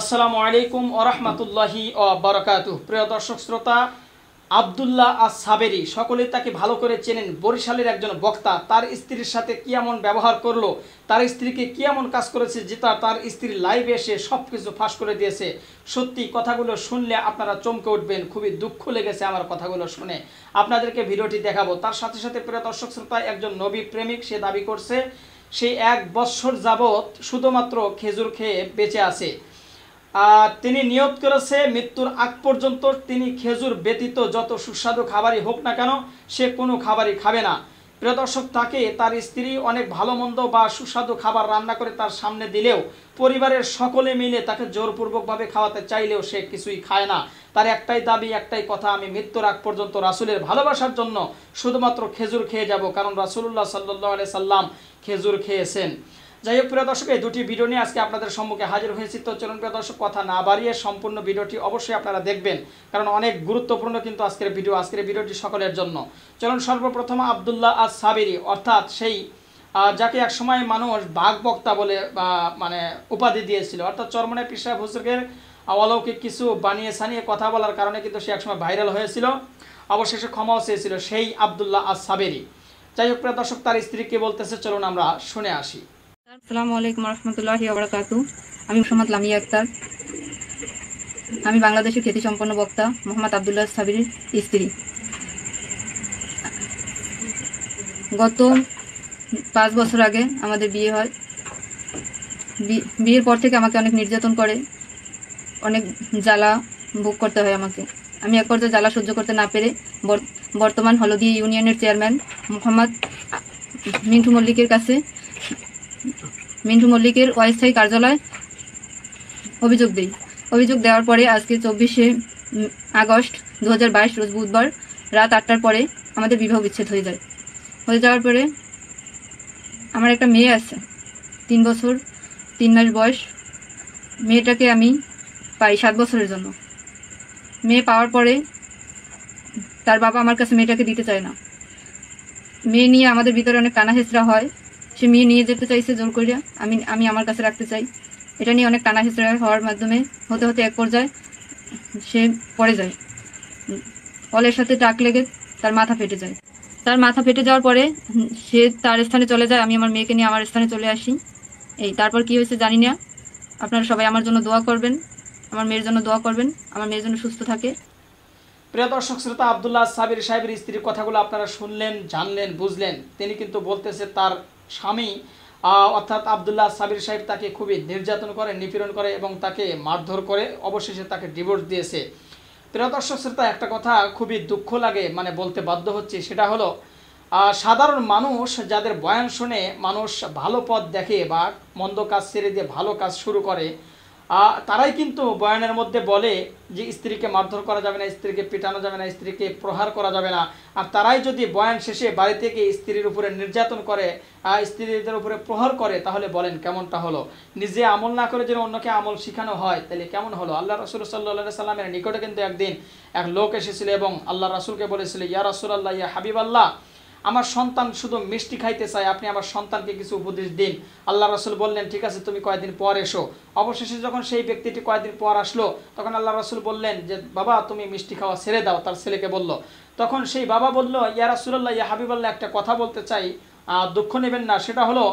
আসসালামু আলাইকুম ওরহমতুল্লাহি ও বারাকাতু প্রিয় দর্শক শ্রোতা আবদুল্লাহ আর সাবেরি সকলে তাকে ভালো করে চেনেন বরিশালের একজন বক্তা তার স্ত্রীর সাথে কেমন এমন ব্যবহার করলো তার স্ত্রীকে কেমন এমন কাজ করেছে যেটা তার স্ত্রী লাইভে এসে সব কিছু ফাঁস করে দিয়েছে সত্যি কথাগুলো শুনলে আপনারা চমকে উঠবেন খুবই দুঃখ লেগেছে আমার কথাগুলো শুনে আপনাদেরকে ভিডিওটি দেখাবো তার সাথে সাথে প্রিয় দর্শক শ্রোতা একজন নবী প্রেমিক সে দাবি করছে সে এক বৎসর যাবৎ শুধুমাত্র খেজুর খেয়ে বেঁচে আছে তিনি নিয়ত করেছে মৃত্যুর আগ পর্যন্ত তিনি খেজুর ব্যতীত যত সুস্বাদু খাবারই হোক না কেন সে কোনো খাবারই খাবে না প্রিয়দর্শক তাকে তার স্ত্রী অনেক ভালো মন্দ বা সুস্বাদু খাবার রান্না করে তার সামনে দিলেও পরিবারের সকলে মিলে তাকে জোরপূর্বকভাবে খাওয়াতে চাইলেও সে কিছুই খায় না তার একটাই দাবি একটাই কথা আমি মৃত্যুর আগ পর্যন্ত রাসুলের ভালোবাসার জন্য শুধুমাত্র খেজুর খেয়ে যাব কারণ রাসুল্লাহ সাল্লু আলিয়া সাল্লাম খেজুর খেয়েছেন যাই হোক প্রিয় দর্শক এই দুটি ভিডিও নিয়ে আজকে আপনাদের সম্মুখে হাজির হয়েছি তো চলুন প্রিয় দর্শক কথা না বাড়িয়ে সম্পূর্ণ ভিডিওটি অবশ্যই আপনারা দেখবেন কারণ অনেক গুরুত্বপূর্ণ কিন্তু আজকের ভিডিও আজকের ভিডিওটি সকলের জন্য চলুন সর্বপ্রথম আবদুল্লাহ আজ সাবেরি অর্থাৎ সেই যাকে একসময় মানুষ বাঘ বক্তা বলে মানে উপাধি দিয়েছিল অর্থাৎ চরমনে পিসা ভুসুকের অলৌকিক কিছু বানিয়ে সানিয়ে কথা বলার কারণে কিন্তু সে একসময় ভাইরাল হয়েছিল অবশেষে ক্ষমাও চেয়েছিল সেই আবদুল্লাহ আজ সাবেরি যাই হোক প্রিয় দর্শক তার স্ত্রী কে বলতেছে চলুন আমরা শুনে আসি আসসালামু আলাইকুম রহমতুল্লাহ আবরাকাত আমি মোহাম্মদ লামিয়া আক্তার আমি বাংলাদেশের খ্যাতিসম্পন্ন বক্তা মোহাম্মদ আবদুল্লাহ সাবির স্ত্রী গত পাঁচ বছর আগে আমাদের বিয়ে হয় বিয়ের পর থেকে আমাকে অনেক নির্যাতন করে অনেক জ্বালা ভোগ করতে হয় আমাকে আমি এক পর্যায়ে জ্বালা সহ্য করতে না পেরে বর্তমান হলদিয়া ইউনিয়নের চেয়ারম্যান মোহাম্মদ মিন্টু মল্লিকের কাছে মিন্টু মল্লিকের অস্থায়ী কার্যালয় অভিযোগ দেই অভিযোগ দেওয়ার পরে আজকে চব্বিশে আগস্ট দু রোজ বুধবার রাত আটটার পরে আমাদের বিবাহ বিচ্ছেদ হয়ে যায় হয়ে যাওয়ার পরে আমার একটা মেয়ে আছে তিন বছর তিন মাস বয়স মেয়েটাকে আমি পাই সাত বছরের জন্য মেয়ে পাওয়ার পরে তার বাবা আমার কাছে মেয়েটাকে দিতে চায় না মেয়ে নিয়ে আমাদের ভিতরে অনেক কানা হয় সে মেয়ে নিয়ে যেতে চাইছে জোর করিয়া আমি আমি আমার কাছে রাখতে চাই এটা নিয়ে অনেক টানা হিসেবে হওয়ার মাধ্যমে হতে হতে এক পর্যায়ে সে পড়ে যায় কলের সাথে ডাক লেগে তার মাথা ফেটে যায় তার মাথা ফেটে যাওয়ার পরে সে তার স্থানে চলে যায় আমি আমার মেয়েকে নিয়ে আমার স্থানে চলে আসি এই তারপর কি হয়েছে জানি না আপনারা সবাই আমার জন্য দোয়া করবেন আমার মেয়ের জন্য দোয়া করবেন আমার মেয়ের জন্য সুস্থ থাকে প্রিয় দর্শক শ্রোতা আবদুল্লাহ সাবির সাহেবের স্ত্রীর কথাগুলো আপনারা শুনলেন জানলেন বুঝলেন তিনি কিন্তু বলতেছে তার স্বামী অর্থাৎ আবদুল্লাহ সাবির সাহেব তাকে খুবই নির্যাতন করে নিপীড়ন করে এবং তাকে মারধর করে অবশেষে তাকে ডিভোর্স দিয়েছে প্রিয় দর্শক শ্রোতা একটা কথা খুবই দুঃখ লাগে মানে বলতে বাধ্য হচ্ছে সেটা হলো সাধারণ মানুষ যাদের বয়ান শুনে মানুষ ভালো পথ দেখে বা মন্দ কাজ ছেড়ে দিয়ে ভালো কাজ শুরু করে তারাই কিন্তু বয়ানের মধ্যে বলে যে স্ত্রীকে মারধর করা যাবে না স্ত্রীকে পেটানো যাবে না স্ত্রীকে প্রহার করা যাবে না আর তারাই যদি বয়ান শেষে বাড়ি থেকে স্ত্রীর উপরে নির্যাতন করে স্ত্রীদের উপরে প্রহার করে তাহলে বলেন কেমনটা হলো নিজে আমল না করে যেন অন্যকে আমল শেখানো হয় তাহলে কেমন হলো আল্লাহ রসুল সাল্লা সাল্লামের নিকটে কিন্তু একদিন এক লোক এসেছিল এবং আল্লাহ রসুলকে বলেছিল ইয়া রসুল আল্লাহ ইয়া হাবিব আল্লাহ আমার সন্তান শুধু মিষ্টি খাইতে চায় আপনি আমার সন্তানকে কিছু উপদেশ দিন আল্লাহ রসুল বললেন ঠিক আছে তুমি কয়েকদিন পর এসো অবশেষে যখন সেই ব্যক্তিটি কয়েকদিন পর আসলো তখন আল্লাহ রসুল বললেন যে বাবা তুমি মিষ্টি খাওয়া ছেড়ে দাও তার ছেলেকে বলল তখন সেই বাবা বলল ইয়া রাসুল্লাহ ইয়া হাবিবাল্লাহ একটা কথা বলতে চাই দুঃখ নেবেন না সেটা হলো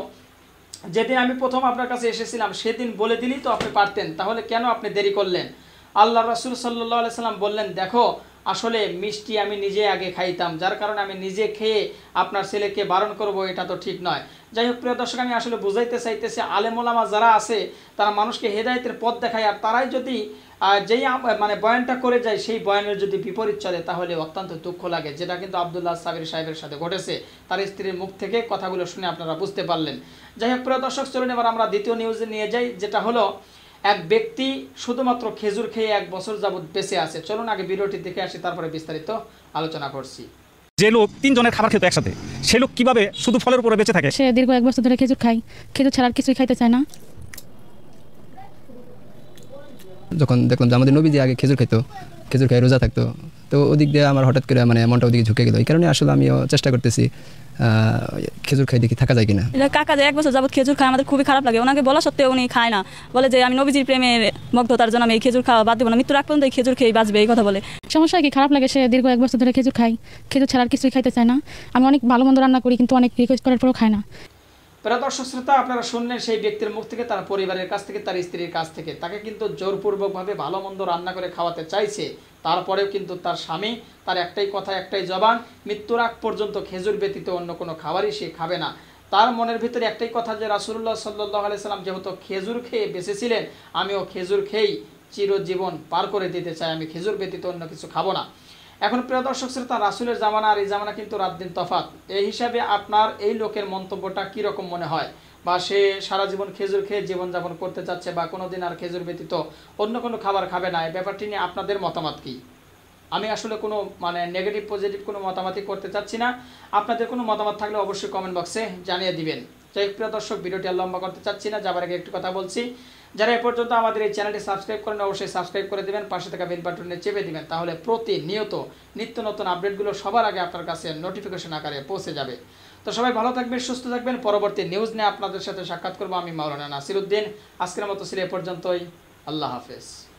যেদিন আমি প্রথম আপনার কাছে এসেছিলাম সেদিন বলে দিলেই তো আপনি পারতেন তাহলে কেন আপনি দেরি করলেন আল্লাহ রসুল সাল্লাহ সাল্লাম বললেন দেখো আসলে মিষ্টি আমি নিজে আগে খাইতাম যার কারণে আমি নিজে খেয়ে আপনার ছেলেকে বারণ করব এটা তো ঠিক নয় যাই হোক প্রিয় দর্শক আমি আসলে বুঝাইতে চাইতেছি আলেমোলামা যারা আছে তারা মানুষকে হেদায়তের পথ দেখায় আর তারাই যদি যেই মানে বয়ানটা করে যায় সেই বয়ানের যদি বিপরীত চলে তাহলে অত্যন্ত দুঃখ লাগে যেটা কিন্তু আবদুল্লাহ সাবির সাহেবের সাথে ঘটেছে তার স্ত্রীর মুখ থেকে কথাগুলো শুনে আপনারা বুঝতে পারলেন যাই হোক প্রিয় দর্শক চলুন এবার আমরা দ্বিতীয় নিউজে নিয়ে যাই যেটা হলো এক ব্যক্তি শুধুমাত্র খেজুর খেয়ে এক বছর যাবৎ বেঁচে আছে চলুন আগে ভিডিওটি দেখে আসি তারপরে বিস্তারিত আলোচনা করছি যে লোক তিনজনের খাবার খেত একসাথে সে লোক কিভাবে শুধু ফলের উপরে বেঁচে থাকে সে দীর্ঘ এক বছর ধরে খেজুর খাই খেজুর ছাড়া আর কিছুই খাইতে চায় না যখন দেখলাম যে আমাদের নবী যে আগে খেজুর খেত খেজুর খাই রোজা থাকতো তো ওদিক দিয়ে আমার হঠাৎ করে মানে মনটা ওদিকে ঝুঁকে গেল এই কারণে আসলে আমিও চেষ্টা করতেছি খেজুর খাই দেখি থাকা যায় কিনা কাকা যে এক বছর যাবত খেজুর খায় আমাদের খুবই খারাপ লাগে ওনাকে বলা সত্ত্বেও উনি খায় না বলে যে আমি নবীজির প্রেমের মুগ্ধ তার জন্য আমি এই খেজুর খাওয়া বাদ দেবো না মৃত্যুর আগ পর্যন্ত এই খেজুর খেয়ে বাঁচবে এই কথা বলে সমস্যা কি খারাপ লাগে সে দীর্ঘ এক বছর ধরে খেজুর খাই খেজুর ছাড়া আর কিছুই খাইতে চায় না আমি অনেক ভালো মন্দ রান্না করি কিন্তু অনেক রিকোয়েস্ট করার পরেও খায় না প্রিয় দর্শক শ্রোতা আপনারা শুনলেন সেই ব্যক্তির মুখ থেকে তার পরিবারের কাছ থেকে তার স্ত্রীর কাছ থেকে তাকে কিন্তু জোরপূর্বকভাবে ভালো মন্দ রান্না করে খাওয়াতে চাইছে তারপরেও কিন্তু তার স্বামী তার একটাই কথা একটাই জবান মৃত্যুর আগ পর্যন্ত খেজুর ব্যতীত অন্য কোনো খাবারই সে খাবে না তার মনের ভিতরে একটাই কথা যে রাসুল্লাহ সাল্লাহ আলাইসাল্লাম যেহেতু খেজুর খেয়ে বেঁচেছিলেন আমিও খেজুর খেয়েই চিরজীবন পার করে দিতে চাই আমি খেজুর ব্যতীত অন্য কিছু খাবো না এখন প্রিয় দর্শক শ্রোতা রাসুলের জামানা আর এই জামানা কিন্তু রাত দিন তফাত এই হিসাবে আপনার এই লোকের মন্তব্যটা কীরকম মনে হয় বা সে সারা জীবন খেজুর খেয়ে জীবনযাপন করতে চাচ্ছে বা কোনো দিন আর খেজুর ব্যতীত অন্য কোনো খাবার খাবে না এই ব্যাপারটি নিয়ে আপনাদের মতামত কী আমি আসলে কোনো মানে নেগেটিভ পজিটিভ কোনো মতামতই করতে চাচ্ছি না আপনাদের কোনো মতামত থাকলে অবশ্যই কমেন্ট বক্সে জানিয়ে দিবেন যাই প্রিয় দর্শক ভিডিওটি আর লম্বা করতে চাচ্ছি না যাবার আগে একটু কথা বলছি যারা এ পর্যন্ত আমাদের এই চ্যানেলটি সাবস্ক্রাইব করেন অবশ্যই সাবস্ক্রাইব করে দেবেন পাশে থাকা বেল বাটনে চেপে দেবেন তাহলে প্রতিনিয়ত নিত্য নতুন আপডেটগুলো সবার আগে আপনার কাছে নোটিফিকেশন আকারে পৌঁছে যাবে তো সবাই ভালো থাকবেন সুস্থ থাকবেন পরবর্তী নিউজ নিয়ে আপনাদের সাথে সাক্ষাৎ করবো আমি মাওলানা নাসির উদ্দিন আজকের মতো ছিল এ পর্যন্তই আল্লাহ হাফেজ